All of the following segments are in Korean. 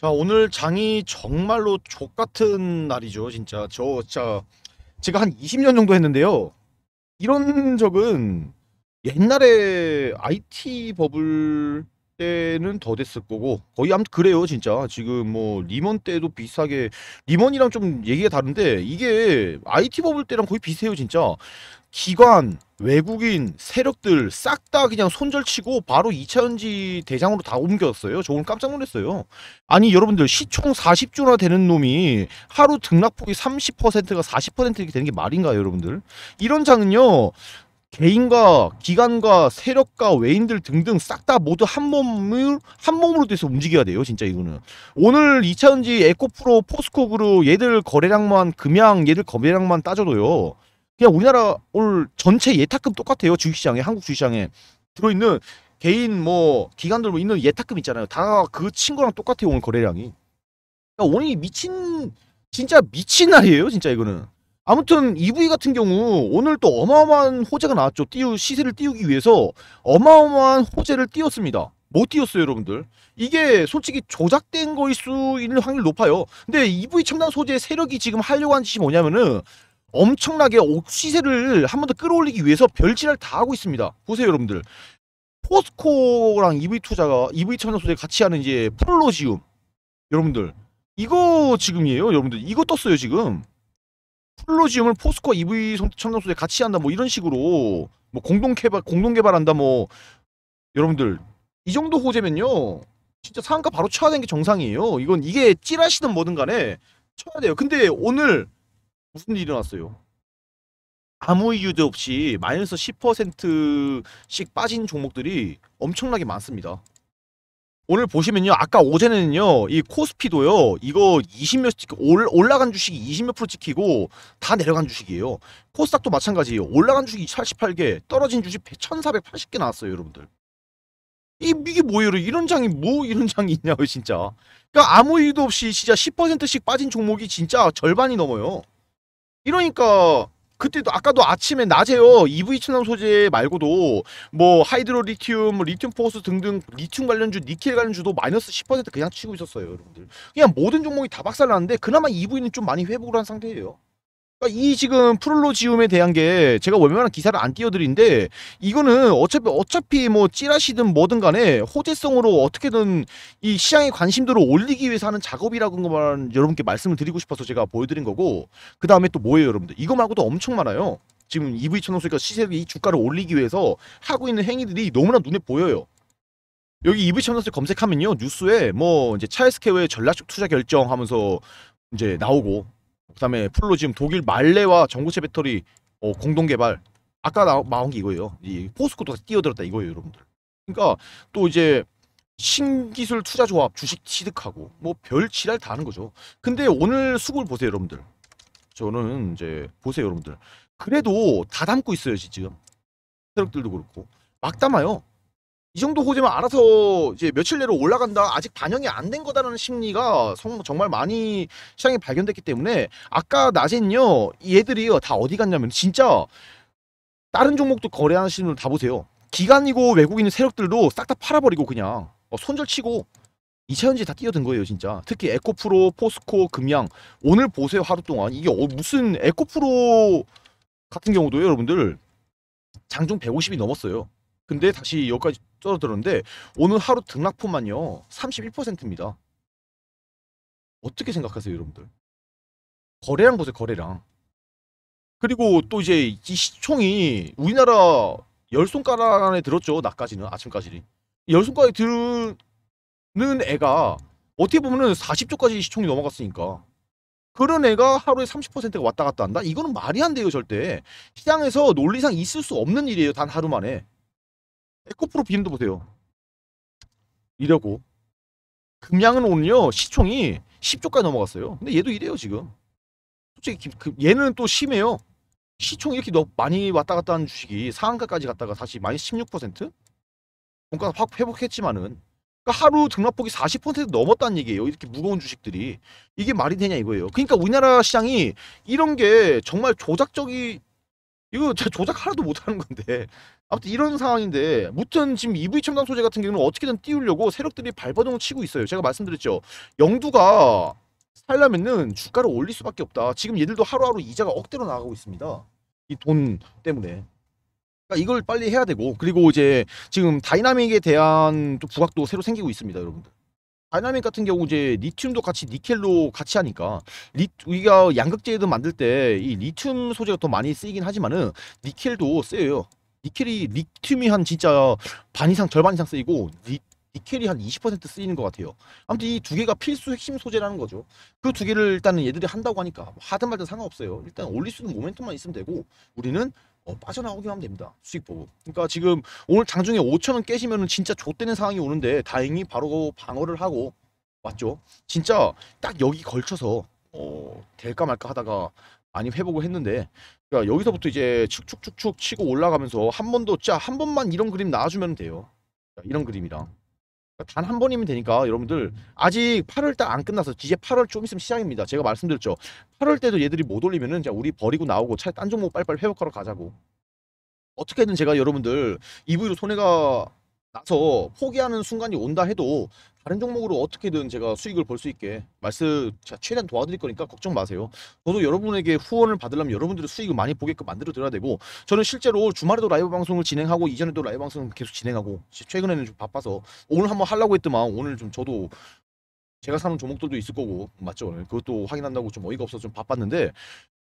자 오늘 장이 정말로 족같은 날이죠 진짜 저 진짜 제가 한 20년 정도 했는데요 이런 적은 옛날에 IT 버블 때는 더 됐을 거고 거의 아무튼 그래요 진짜 지금 뭐 음. 리먼 때도 비슷하게 리먼이랑 좀 얘기가 다른데 이게 IT 버블 때랑 거의 비슷해요 진짜 기관 외국인 세력들 싹 다 그냥 손절치고 바로 2차 전지 대장으로 다 옮겼어요. 저 오늘 깜짝 놀랐어요. 아니 여러분들 시총 40조나 되는 놈이 하루 등락폭이 30%가 40% 이렇게 되는 게 말인가요 여러분들? 이런 장은요 개인과 기관과 세력과 외인들 등등 싹 다 모두 한 몸을 한 몸으로 돼서 움직여야 돼요. 진짜 이거는 오늘 2차전지 에코프로 포스코그룹 얘들 거래량만 금양 얘들 거래량만 따져도요. 그냥 우리나라 올 전체 예탁금 똑같아요. 주식시장에 한국 주식시장에 들어있는 개인 뭐 기관들 뭐 있는 예탁금 있잖아요. 다 그 친구랑 똑같아요. 오늘 거래량이. 그러니 오늘 미친 진짜 미친 날이에요. 진짜 이거는. 아무튼 EV 같은 경우 오늘 또 어마어마한 호재가 나왔죠. 띄우 시세를 띄우기 위해서 어마어마한 호재를 띄웠습니다. 못 뭐 띄웠어요 여러분들 이게 솔직히 조작된 거일 수 있는 확률이 높아요 근데 EV 첨단 소재 의 세력이 지금 하려고 하는 짓이 뭐냐면은 엄청나게 시세를 한 번 더 끌어올리기 위해서 별짓을 다 하고 있습니다 보세요 여러분들 포스코랑 EV 투자가 EV 첨단 소재 같이 하는 이제 프로지움 여러분들 이거 지금이에요 여러분들 이거 떴어요 지금 플로지움을 포스코 EV 첨단소재 같이 한다 뭐 이런 식으로 뭐 공동 개발 공동 개발한다 뭐 여러분들 이 정도 호재면요 진짜 상한가 바로 쳐야 되는 게 정상이에요 이건 이게 찌라시든 뭐든 간에 쳐야 돼요 근데 오늘 무슨 일이 일어났어요 아무 이유도 없이 마이너스 10%씩 빠진 종목들이 엄청나게 많습니다 오늘 보시면요. 아까 오전에는요이 코스피도요. 이거 20몇 올라간 주식이 20몇 프로 찍히고 다 내려간 주식이에요. 코스닥도 마찬가지예요. 올라간 주식이 4 8개 떨어진 주식 1480개 나왔어요, 여러분들. 이 이게 뭐예요? 이런 장이 뭐 이런 장이 있냐고 진짜. 그러니까 아무 일도 없이 진짜 10%씩 빠진 종목이 진짜 절반이 넘어요. 이러니까 그때도 아까도 아침에 낮에요 EV 천단 소재 말고도 뭐 하이드로 리튬, 뭐 리튬 포스 등등 리튬 관련주, 니켈 관련주도 마이너스 10% 그냥 치고 있었어요 여러분들 그냥 모든 종목이 다 박살났는데 그나마 EV는 좀 많이 회복을 한 상태예요 그러니까 이 지금 프롤로지움에 대한 게 제가 웬만한 기사를 안 띄워드린데 이거는 어차피 어차피 뭐 찌라시든 뭐든 간에 호재성으로 어떻게든 이 시장의 관심도를 올리기 위해서 하는 작업이라는 것만 여러분께 말씀을 드리고 싶어서 제가 보여드린 거고 그 다음에 또 뭐예요 여러분들 이거 말고도 엄청 많아요 지금 EV 전동수니 시세이 를 주가를 올리기 위해서 하고 있는 행위들이 너무나 눈에 보여요 여기 EV 전동소 검색하면요 뉴스에 뭐 이제 차일스케어의 전략적 투자 결정하면서 이제 나오고 그다음에 풀로 지금 독일 말레와 전구체 배터리 어, 공동 개발 아까 나, 나온 게 이거예요. 이 포스코도 뛰어들었다 이거예요, 여러분들. 그러니까 또 이제 신기술 투자 조합 주식 취득하고 뭐별 지랄 다 하는 거죠. 근데 오늘 수급을 보세요, 여러분들. 저는 이제 보세요, 여러분들. 그래도 다 담고 있어요, 지금. 세력들도 그렇고 막 담아요. 이 정도 호재면 알아서 이제 며칠 내로 올라간다 아직 반영이 안 된 거다라는 심리가 정말 많이 시장에 발견됐기 때문에 아까 낮엔요 얘들이요 다 어디 갔냐면 진짜 다른 종목도 거래하시는 분다 보세요 기관이고 외국인 세력들도 싹 다 팔아버리고 그냥 어, 손절치고 이차현지다 뛰어든 거예요 진짜 특히 에코프로 포스코 금양 오늘 보세요 하루 동안 이게 어, 무슨 에코프로 같은 경우도 여러분들 장중 150이 넘었어요 근데 다시 여기까지 떨어들었는데 오늘 하루 등락포만요 31%입니다. 어떻게 생각하세요 여러분들? 거래량 보세요 거래량. 그리고 또 이제 이 시총이 우리나라 열 손가락 안에 들었죠 낮까지는 아침까지는 열 손가락에 들는 애가 어떻게 보면은 40조까지 시총이 넘어갔으니까 그런 애가 하루에 30%가 왔다 갔다 한다? 이거는 말이 안 돼요 절대 시장에서 논리상 있을 수 없는 일이에요 단 하루 만에 에코프로 비음도 보세요. 이러고 금양은 오늘요 시총이 10조까지 넘어갔어요. 근데 얘도 이래요 지금. 솔직히 그 얘는 또 심해요. 시총 이렇게 너 많이 왔다 갔다 하는 주식이 상한가까지 갔다가 다시 마이너스 16% 뭔가 확 회복했지만은 그러니까 하루 등락폭이 40% 넘었다는 얘기예요. 이렇게 무거운 주식들이 이게 말이 되냐 이거예요. 그러니까 우리나라 시장이 이런 게 정말 조작적이 이거 제 조작 하나도 못하는 건데 아무튼 이런 상황인데 무튼 지금 EV 첨단 소재 같은 경우는 어떻게든 띄우려고 세력들이 발버둥을 치고 있어요 제가 말씀드렸죠 영두가 살려면은 주가를 올릴 수밖에 없다 지금 얘들도 하루하루 이자가 억대로 나가고 있습니다 이 돈 때문에 그러니까 이걸 빨리 해야 되고 그리고 이제 지금 다이나믹에 대한 또 부각도 새로 생기고 있습니다 여러분들 다이나믹 같은 경우 이제 리튬도 같이 니켈로 같이 하니까 리, 우리가 양극재도 만들 때 이 리튬 소재가 더 많이 쓰이긴 하지만은 니켈도 쓰여요. 니켈이 리튬이 한 진짜 반 이상 절반 이상 쓰이고 리, 니켈이 한20% 쓰이는 것 같아요. 아무튼 이 두 개가 필수 핵심 소재라는 거죠. 그 두 개를 일단은 얘들이 한다고 하니까 뭐 하든 말든 상관없어요. 일단 올릴 수 있는 모멘텀만 있으면 되고 우리는 어, 빠져나오기만 하면 됩니다. 수익 보고. 그러니까 지금 오늘 장중에 5천원 깨시면 진짜 좆되는 상황이 오는데 다행히 바로 방어를 하고 맞죠 진짜 딱 여기 걸쳐서 어, 될까 말까 하다가 많이 회복을 했는데 그러니까 여기서부터 이제 축축축축 치고 올라가면서 한번더짜한 번만 이런 그림 나와주면 돼요. 이런 그림이랑 그러니까 단한 번이면 되니까 여러분들 아직 8월 달안 끝나서 이제 8월 좀 있으면 시작입니다. 제가 말씀드렸죠. 8월 때도 얘들이 못 올리면은 자 우리 버리고 나오고 차라리 딴 종목 빨리빨리 회복하러 가자고. 어떻게든 제가 여러분들 EV로 손해가 나서 포기하는 순간이 온다 해도 다른 종목으로 어떻게든 제가 수익을 벌 수 있게 말씀 제가 최대한 도와드릴 거니까 걱정 마세요. 저도 여러분에게 후원을 받으려면 여러분들의 수익을 많이 보게끔 만들어 드려야 되고 저는 실제로 주말에도 라이브 방송을 진행하고 이전에도 라이브 방송을 계속 진행하고 최근에는 좀 바빠서 오늘 한번 하려고 했더만 오늘 좀 저도 제가 사는 종목들도 있을 거고 맞죠? 그것도 확인한다고 좀 어이가 없어서 좀 바빴는데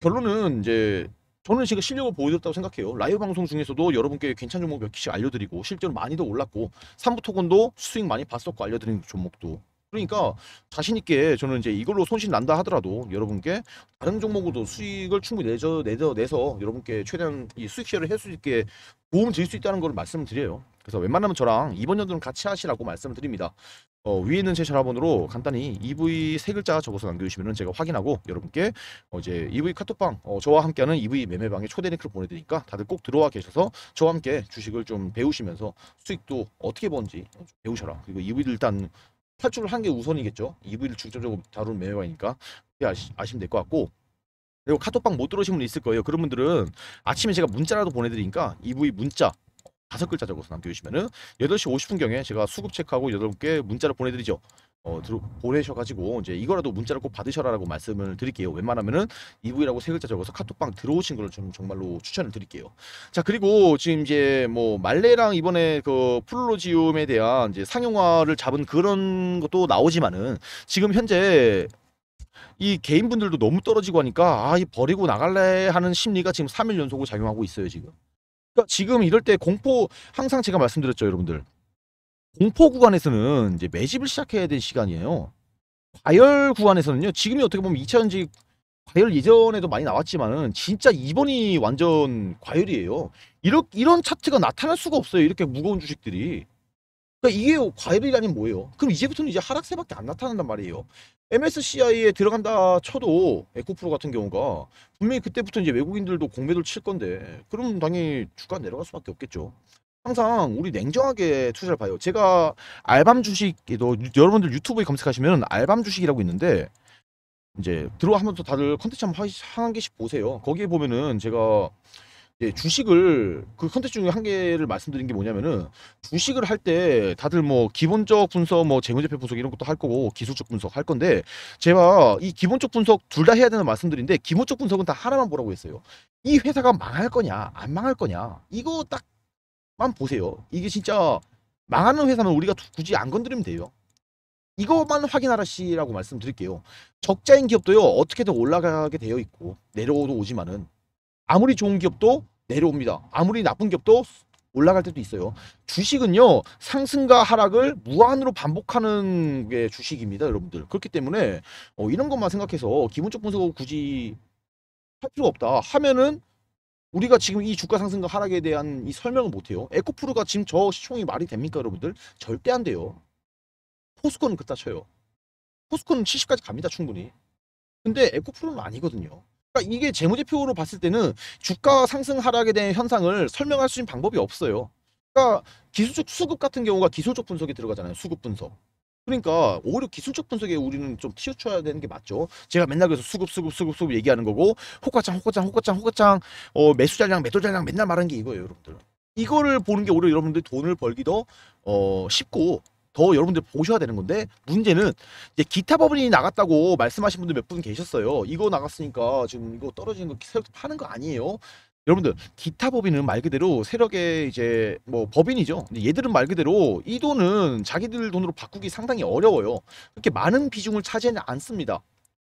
결론은 이제 저는 지금 실력을 보여줬다고 생각해요. 라이브 방송 중에서도 여러분께 괜찮은 종목 몇 개씩 알려드리고 실제로 많이도 올랐고 삼부토건도 수익 많이 봤었고 알려드린 종목도 그러니까 자신 있게 저는 이제 이걸로 손실 난다 하더라도 여러분께 다른 종목으로도 수익을 충분히 내서, 내서 여러분께 최대한 이 수익 쉐어을할수 있게 도움 드릴 수 있다는 걸 말씀드려요. 그래서 웬만하면 저랑 이번 연도는 같이 하시라고 말씀을 드립니다. 어, 위에 있는 제 전화번호로 간단히 EV 세 글자 적어서 남겨주시면 제가 확인하고 여러분께 어, 이제 EV 카톡방 어, 저와 함께하는 EV 매매방에 초대 링크를 보내드리니까 다들 꼭 들어와 계셔서 저와 함께 주식을 좀 배우시면서 수익도 어떻게 번지 배우셔라. 그리고 EV를 일단 탈출을 한 게 우선이겠죠. EV를 중점적으로 다룬 매매방이니까 아시, 아시면 될 것 같고 그리고 카톡방 못 들어오신 분 있을 거예요. 그런 분들은 아침에 제가 문자라도 보내드리니까 EV 문자 다섯 글자 적어서 남겨주시면은 8시 50분경에 제가 수급 체크하고 여러분께 문자를 보내드리죠. 어, 들어, 보내셔가지고 이제 이거라도 문자를 꼭 받으셔라라고 말씀을 드릴게요. 웬만하면은 이브이라고 세 글자 적어서 카톡방 들어오신 걸좀 정말로 추천을 드릴게요. 자 그리고 지금 이제 뭐 말레랑 이번에 그 플로지움에 대한 이제 상용화를 잡은 그런 것도 나오지만은 지금 현재 이 개인분들도 너무 떨어지고 하니까 아 이 버리고 나갈래 하는 심리가 지금 3일 연속으로 작용하고 있어요 지금. 그러니까 지금 이럴 때 공포 항상 제가 말씀드렸죠 여러분들 공포 구간에서는 이제 매집을 시작해야 될 시간이에요 과열 구간에서는요 지금이 어떻게 보면 2차 전지 과열 예전에도 많이 나왔지만은 진짜 2번이 완전 과열이에요 이런, 이런 차트가 나타날 수가 없어요 이렇게 무거운 주식들이 그러니까 이게 과열이라니 뭐예요 그럼 이제부터는 이제 하락세밖에 안 나타난단 말이에요 MSCI에 들어간다 쳐도 에코프로 같은 경우가 분명히 그때부터 이제 외국인들도 공매도를 칠 건데 그럼 당연히 주가 내려갈 수밖에 없겠죠. 항상 우리 냉정하게 투자를 봐요. 제가 알밤 주식에도 여러분들 유튜브에 검색하시면 알밤 주식이라고 있는데 이제 들어와 하면서 다들 컨텐츠 한번 한 개씩 보세요. 거기에 보면은 제가 예, 주식을 그 컨텐츠 중에 한 개를 말씀드린 게 뭐냐면은 주식을 할 때 다들 뭐 기본적 분석 뭐 재무제표 분석 이런 것도 할 거고 기술적 분석 할 건데 제가 이 기본적 분석 둘 다 해야 되는 말씀드린데 기본적 분석은 다 하나만 보라고 했어요 이 회사가 망할 거냐 안 망할 거냐 이거 딱만 보세요 이게 진짜 망하는 회사는 우리가 굳이 안 건드리면 돼요 이것만 확인하라시라고 말씀드릴게요 적자인 기업도요 어떻게든 올라가게 되어 있고 내려오도 오지만은 아무리 좋은 기업도 내려옵니다. 아무리 나쁜 격도 올라갈 때도 있어요. 주식은요 상승과 하락을 무한으로 반복하는 게 주식입니다, 여러분들. 그렇기 때문에 어, 이런 것만 생각해서 기본적 분석하 굳이 할 필요가 없다. 하면은 우리가 지금 이 주가 상승과 하락에 대한 이 설명을 못해요. 에코프로가 지금 저 시총이 말이 됩니까, 여러분들? 절대 안 돼요. 포스코는 그따 쳐요. 포스코는 70까지 갑니다, 충분히. 근데 에코프로는 아니거든요. 그러니까 이게 재무제표로 봤을 때는 주가 상승 하락에 대한 현상을 설명할 수 있는 방법이 없어요. 그러니까 기술적 수급 같은 경우가 기술적 분석에 들어가잖아요. 수급 분석. 그러니까 오히려 기술적 분석에 우리는 좀 치우쳐야 되는 게 맞죠. 제가 맨날 그래서 수급 수급 수급 수급 얘기하는 거고 호가창 호가창 호가창 호가창 어, 매수 잔량 매도 잔량 맨날 말하는 게 이거예요, 여러분들. 이거를 보는 게 오히려 여러분들 돈을 벌기 더 어, 쉽고 더 여러분들 보셔야 되는 건데 문제는 이제 기타 버블이 나갔다고 말씀하신 분들 몇 분 계셨어요. 이거 나갔으니까 지금 이거 떨어지는 거 세력 파는 거 아니에요. 여러분들 기타 법인은 말 그대로 세력의 이제 뭐 법인이죠. 얘들은 말 그대로 이 돈은 자기들 돈으로 바꾸기 상당히 어려워요. 그렇게 많은 비중을 차지하지 않습니다.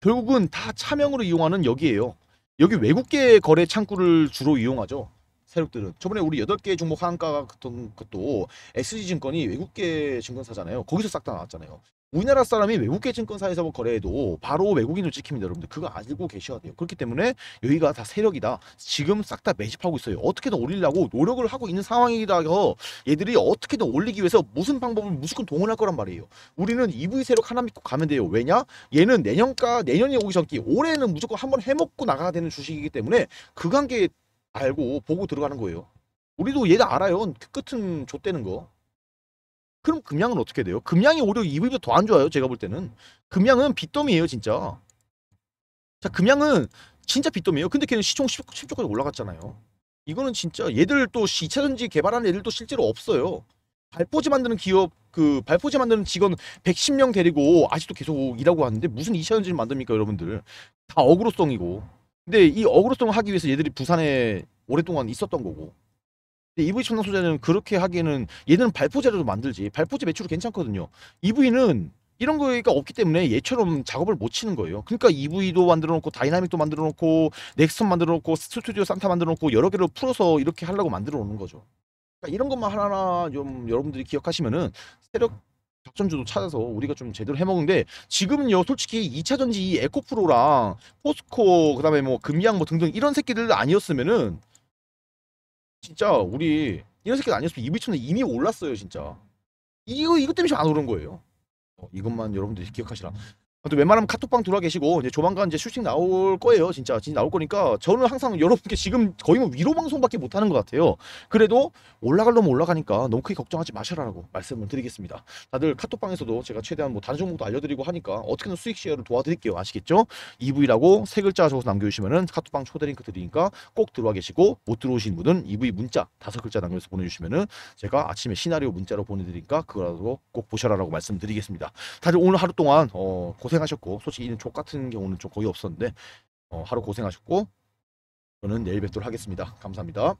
결국은 다 차명으로 이용하는 역이에요 여기 외국계 거래 창구를 주로 이용하죠. 세력들은 저번에 우리 8 개의 종목 한가가 같은 것도 SG증권이 외국계 증권사잖아요. 거기서 싹 다 나왔잖아요. 우리나라 사람이 외국계 증권사에서 뭐 거래해도 바로 외국인으로 찍힙니다 여러분들 그거 알고 계셔야 돼요 그렇기 때문에 여기가 다 세력이다 지금 싹 다 매집하고 있어요 어떻게든 올리려고 노력을 하고 있는 상황이라서 어, 얘들이 어떻게든 올리기 위해서 무슨 방법을 무조건 동원할 거란 말이에요 우리는 EV 세력 하나 믿고 가면 돼요 왜냐 얘는 내년가 내년이 오기 전기 올해는 무조건 한번 해먹고 나가야 되는 주식이기 때문에 그 관계에 알고 보고 들어가는 거예요. 우리도 얘도 알아요. 끝은 좆대는 거. 그럼 금양은 어떻게 돼요? 금양이 오히려 이브이보다 더 안 좋아요. 제가 볼 때는. 금양은 빚더미예요. 진짜. 자 금양은 진짜 빚더미예요. 근데 걔는 시총 10, 10조까지 올라갔잖아요. 이거는 진짜 얘들 또 2차전지 개발하는 애들도 실제로 없어요. 발포지 만드는 기업 그 발포지 만드는 직원 110명 데리고 아직도 계속 일하고 하는데 무슨 2차전지를 만듭니까 여러분들. 다 어그로성이고. 근데 이 어그로성을 하기 위해서 얘들이 부산에 오랫동안 있었던 거고. 근데 EV 첨단 소재는 그렇게 하기에는 얘들은 발포 재료도 만들지. 발포제 매출이 괜찮거든요. EV는 이런 거가 없기 때문에 얘처럼 작업을 못 치는 거예요. 그러니까 EV도 만들어 놓고 다이나믹도 만들어 놓고 넥슨 만들어 놓고 스튜디오 산타 만들어 놓고 여러 개를 풀어서 이렇게 하려고 만들어 놓는 거죠. 그러니까 이런 것만 하나하나 좀 여러분들이 기억하시면은 세력 작전주도 찾아서 우리가 좀 제대로 해먹는데 지금요 은 솔직히 2차전지 이 에코프로랑 포스코 그다음에 뭐 금양 뭐 등등 이런 새끼들 아니었으면은 진짜 우리 이런 새끼들 아니었으면 이비천은 이미 올랐어요 진짜 이거 이것 때문에 지안 오른 거예요 어, 이것만 여러분들이 기억하시라 아, 또 웬만하면 카톡방 들어와 계시고 이제 조만간 이제 슈팅 나올 거예요 진짜 진짜 나올 거니까 저는 항상 여러분께 지금 거의 뭐 위로 방송밖에 못 하는 것 같아요 그래도 올라갈 놈면 올라가니까 너무 크게 걱정하지 마셔라라고 말씀을 드리겠습니다 다들 카톡방에서도 제가 최대한 뭐 다른 종목도 알려드리고 하니까 어떻게든 수익 시어를 도와드릴게요 아시겠죠 e v 라고세 글자 적어서 남겨주시면은 카톡방 초대 링크 드리니까 꼭 들어와 계시고 못 들어오신 분은 EV 문자 다섯 글자 남겨서 보내주시면은 제가 아침에 시나리오 문자로 보내드리니까 그거라도 꼭 보셔라라고 말씀드리겠습니다 다들 오늘 하루 동안 어 고생 고생하셨고 솔직히 이는 족 같은 경우는 좀 거의 없었는데 어, 하루 고생하셨고 저는 내일 뵙도록 하겠습니다. 감사합니다.